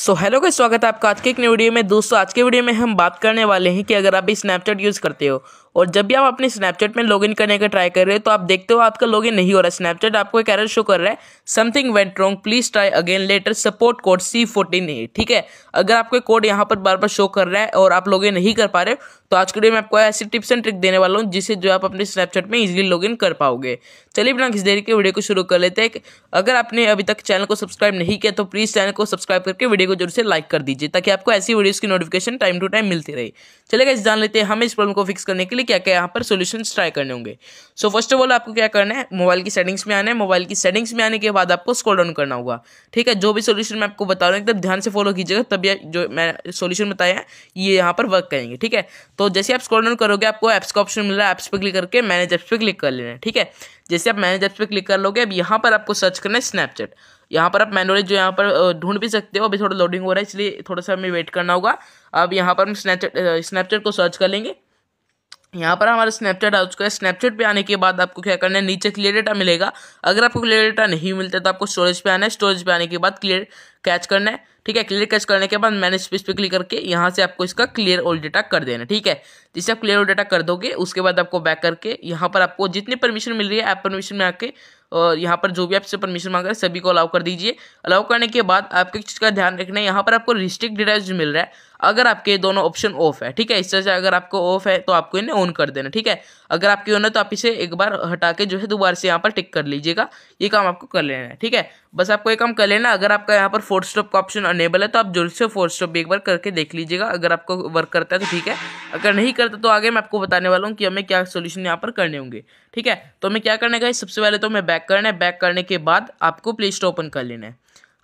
so hello का स्वागत है आपका आज के एक नई वीडियो में दोस्तों आज के वीडियो में हम बात करने वाले हैं कि अगर आप स्नैपचैट यूज़ करते हो और जब भी आप अपने स्नैपचैट में लॉगिन करने का ट्राई कर रहे हो तो आप देखते हो आपका लॉगिन नहीं हो रहा है स्नैपचैट आपको एक एरर शो कर रहा है something went wrong please try again later support code C fourteen ठीक है अगर आपको कोड यहाँ पर बार बार शो कर रहा है और आप लॉगिन नहीं कर पा रहे तो आज के वीडियो में आपको ऐसी टिप्स एंड ट्रिक देने वाला हूँ जिससे जो आप अपने स्नैपचैट में इजिली लॉग कर पाओगे चलिए बिना किसी देरी के वीडियो को शुरू कर लेते हैं अगर आपने अभी तक चैनल को सब्सक्राइब नहीं किया तो प्लीज़ चैनल को सब्सक्राइब करके वीडियो को जरूर से लाइक कर दीजिए ताकि आपको ऐसी वीडियोज़ की नोटिफिकेशन टाइम टू टाइम मिलती रही चलेगा इस जान लेते हैं हमें इस प्रॉब्लम को फिक्स करने के लिए क्या क्या यहाँ पर सोल्यूशन ट्राई करने होंगे सो फर्स्ट ऑफ ऑल आपको क्या करना है मोबाइल की सेटिंग्स में आना है मोबाइल की सेटिंग्स में आने के बाद आपको स्कोल डाउन करना होगा ठीक है जो भी सोल्यूशन मैं आपको बता रहा हूँ एकदम ध्यान से फॉलो कीजिएगा ये जो मैं सोल्यूशन बताया ये यहाँ पर वर्क करेंगे ठीक है तो जैसे आप स्क्रॉल डाउन करोगे आपको ऐप्स का ऑप्शन मिल रहा है ऐप्स पे क्लिक करके मैनेज ऐप्स पे क्लिक कर लेना है ठीक है जैसे आप मैनेज ऐप्स पे क्लिक कर लोगे अब यहाँ पर आपको सर्च करना है स्नैपचैट यहाँ पर आप मैनुअली जो यहाँ पर ढूंढ भी सकते हो अभी थोड़ा लोडिंग हो रहा है इसलिए थोड़ा सा हमें वेट करना होगा अब यहाँ पर हम स्नैपचैट स्नैपचैट को सर्च कर लेंगे यहाँ पर हमारा स्नैपचैट आ चुका है स्नैपचैट पे आने के बाद आपको क्या करना है नीचे क्लियर डेटा मिलेगा अगर आपको क्लियर डेटा नहीं मिलता तो आपको स्टोरेज पे आना है स्टोरेज पे आने के बाद क्लियर कैच करना है ठीक है क्लियर कैच करने के बाद मैंने स्पेस पे क्लिक करके यहाँ से आपको इसका क्लियर ऑल डेटा कर देना ठीक है जिससे आप क्लियर ऑल डेटा कर दोगे उसके बाद आपको बैक करके यहाँ पर आपको जितनी परमिशन मिल रही है ऐप परमिशन में आके और यहाँ पर जो भी आपसे परमिशन मांग रहे हैं सभी को अलाउ कर दीजिए अलाउ करने के बाद आपको एक चीज़ का ध्यान रखना है यहाँ पर आपको रिस्ट्रिक्ट डेटा जो मिल रहा है अगर आपके दोनों ऑप्शन ऑफ है ठीक है इस तरह से अगर आपको ऑफ है तो आपको इन्हें ऑन कर देना ठीक है अगर आपकी ऑन है तो आप इसे एक बार हटा के जो है दोबारा से यहाँ पर टिक कर लीजिएगा ये काम आपको कर लेना है ठीक है बस आपको ये काम कर लेना अगर आपका यहाँ पर फोर्थ स्टॉप का ऑप्शन अनेबल है तो आप जरूर से फोर्थ स्टॉप भी एक बार करके देख लीजिएगा अगर आपको वर्क करता है तो ठीक है अगर नहीं करता तो आगे मैं आपको बताने वाला हूँ कि हमें क्या सोल्यूशन यहाँ पर करने होंगे ठीक है तो हमें क्या करने का सबसे पहले तो हमें बैक करना है बैक करने के बाद आपको प्ले स्टोर ओपन कर लेना है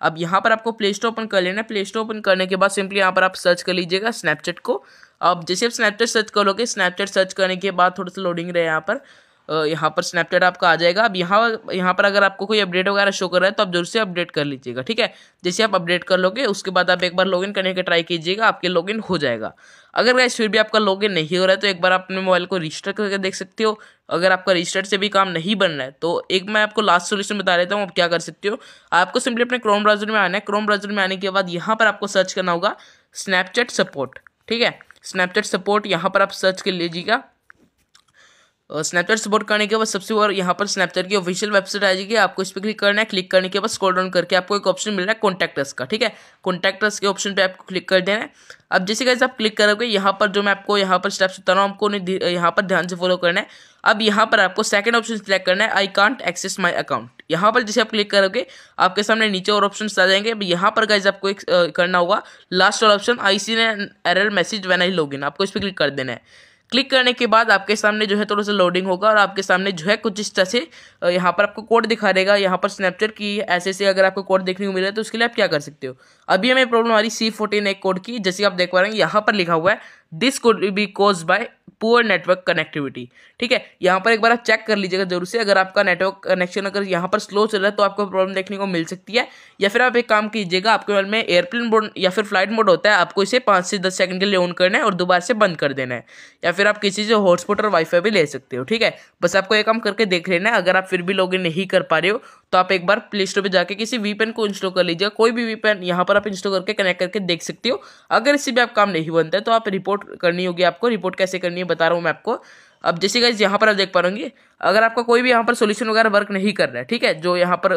अब यहाँ पर आपको प्ले स्टोर ओपन कर लेना है प्ले स्टोर ओपन करने के बाद सिंपली यहाँ पर आप सर्च कर लीजिएगा स्नैपचैट को अब जैसे आप स्नैपचैट सर्च करोगे स्नैपचैट सर्च करने के बाद थोड़ा सा लोडिंग रहे यहाँ पर यहाँ पर स्नैपचैट आपका आ जाएगा अब यहाँ यहाँ पर अगर आपको कोई अपडेट वगैरह शो कर रहा है तो आप जरूर से अपडेट कर लीजिएगा ठीक है जैसे आप अपडेट कर लोगे उसके बाद आप एक बार लॉगिन करने के ट्राई कीजिएगा आपके लॉगिन हो जाएगा अगर गैस फिर भी आपका लॉगिन नहीं हो रहा है तो एक बार आप अपने मोबाइल को रजिस्टर करके देख सकते हो अगर आपका रजिस्टर से भी काम नहीं बन रहा है तो एक मैं आपको लास्ट सोल्यूशन बता देता हूँ आप क्या कर सकते हो आपको सिंपली अपने क्रोम ब्राउजर में आना है क्रोम ब्राउजर में आने के बाद यहाँ पर आपको सर्च करना होगा स्नैपचैट सपोर्ट ठीक है स्नैपचैट सपोर्ट यहाँ पर आप सर्च कर लीजिएगा स्नैपचैट सपोर्ट करने के बाद सबसे और यहाँ पर स्नैपचैट की ऑफिशियल वेबसाइट आ जाएगी आपको इस पर क्लिक करना है क्लिक करने के बाद स्क्रॉल डाउन करके आपको एक ऑप्शन मिल रहा है कॉन्टैक्टर्स का ठीक है कॉन्टैक्टर्स के ऑप्शन पे आपको क्लिक कर देना है अब जैसे कैसे आप क्लिक करोगे यहाँ पर जो मैं आपको यहाँ पर स्टेप्स बता रहा हूँ आपको उन्हें यहाँ पर ध्यान से फॉलो करना है अब यहाँ पर आपको सेकंड ऑप्शन सिलेक्ट करना है I can't access my account यहाँ पर जैसे आप क्लिक करोगे आपके सामने नीचे और ऑप्शन आ जाएंगे अब यहाँ पर गाइज आपको एक करना होगा लास्ट वाला option I see an error message when I log आपको इस पर क्लिक कर देना है क्लिक करने के बाद आपके सामने जो है थोड़ा सा लोडिंग होगा और आपके सामने जो है कुछ इस तरह से यहाँ पर आपको कोड दिखा देगा यहाँ पर स्नैपचैट की ऐसे से अगर आपको कोड देखने को मिल रहा है तो उसके लिए आप क्या कर सकते हो अभी हमें प्रॉब्लम आ रही सी फोर्टीन एक कोड की जैसे आप देख पा रहे हैं यहाँ पर लिखा हुआ है this could be caused by poor network connectivity ठीक है यहाँ पर एक बार आप चेक कर लीजिएगा जरूर से अगर आपका नेटवर्क कनेक्शन अगर यहाँ पर स्लो चल रहा है तो आपको प्रॉब्लम देखने को मिल सकती है या फिर आप एक काम कीजिएगा आपके मोबाइल में एयरप्लेन मोड या फिर फ्लाइट मोड होता है आपको इसे पाँच से दस सेकंड के लिए ऑन करना है और दोबारा से बंद कर देना है या फिर आप किसी से हॉटस्पॉट और वाईफाई भी ले सकते हो ठीक है बस आपको एक काम करके देख लेना है अगर आप फिर भी लॉग नहीं कर पा रहे हो तो आप एक बार प्ले स्टोर पर जाकर किसी वीपेन को इंस्टॉल कर लीजिएगा कोई भी वीपेन यहाँ पर आप इंस्टॉल करके कनेक्ट करके देख सकते हो अगर इससे भी आप काम नहीं बनता है तो आप रिपोर्ट करनी होगी आपको रिपोर्ट कैसे करनी है बता रहा हूँ मैं आपको अब जैसे गाइज यहाँ पर आप देख पा रहे अगर आपका कोई भी यहाँ पर सोल्यूशन वगैरह वर्क नहीं कर रहा है ठीक है जो यहाँ पर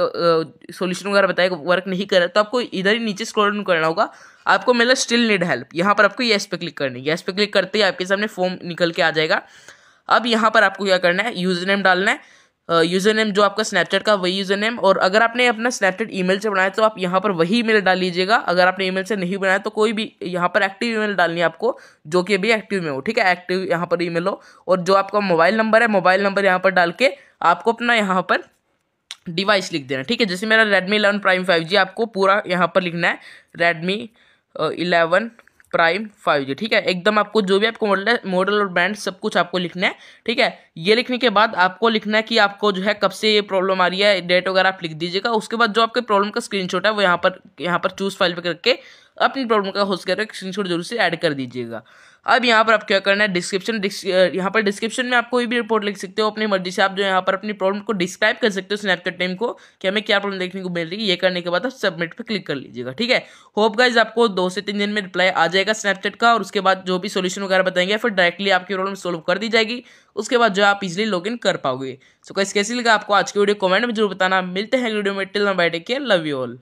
सोल्यूशन वगैरह बताया वर्क नहीं कर रहा है तो आपको इधर ही नीचे स्क्रॉल डाउन करना होगा आपको मिला स्टिल नीड हेल्प यहाँ पर आपको येस पे क्लिक करनी है येस पे क्लिक करते ही आपके सामने फॉर्म निकल के आ जाएगा अब यहाँ पर आपको क्या करना है यूजर नेम डालना है यूज़र नेम जो आपका स्नैपचैट का वही यूज़र नेम और अगर आपने अपना स्नैपचैट ईमेल से बनाया तो आप यहाँ पर वही ईमेल डाल लीजिएगा अगर आपने ईमेल से नहीं बनाया तो कोई भी यहाँ पर एक्टिव ईमेल डालनी है आपको जो कि अभी एक्टिव में हो ठीक है एक्टिव यहाँ पर ईमेल हो और जो आपका मोबाइल नंबर है मोबाइल नंबर यहाँ पर डाल के आपको अपना यहाँ पर डिवाइस लिख देना ठीक है जैसे मेरा Redmi eleven prime five G आपको पूरा यहाँ पर लिखना है Redmi eleven prime five G ठीक है एकदम आपको जो भी आपको मॉडल है मॉडल और ब्रांड सब कुछ आपको लिखना है ठीक है ये लिखने के बाद आपको लिखना है कि आपको जो है कब से ये प्रॉब्लम आ रही है डेट वगैरह आप लिख दीजिएगा उसके बाद जो आपके प्रॉब्लम का स्क्रीनशॉट है वो यहाँ पर यहाँ पर चूज फाइल पर करके अपनी प्रॉब्लम का होस्ट सके स्क्रीन शॉट जरूर से ऐड कर दीजिएगा अब यहाँ पर आप क्या करना है डिस्क्रिप्शन यहाँ पर डिस्क्रिप्शन में आप कोई भी रिपोर्ट लिख सकते हो अपनी मर्जी से आप जो यहाँ पर अपनी प्रॉब्लम को डिस्क्राइब कर सकते हो स्नैपचैट टीम को कि हमें क्या प्रॉब्लम देखने को मिल रही है ये करने के बाद आप सबमिट पर क्लिक कर लीजिएगा ठीक है होप गाइज आपको दो से तीन दिन में रिप्लाई आ जाएगा स्नैपचैट का और उसके बाद जो भी सोल्यूशन वगैरह बताएंगे फिर डायरेक्टली आपकी प्रॉब्लम सोल्व कर दी जाएगी उसके बाद जो आप इजिली लॉग इन कर पाओगे सो कैसे कैसे लगा आपको आज की वीडियो कॉमेंट में जरूर बताना मिलते हैं वीडियो में till bye take care love you all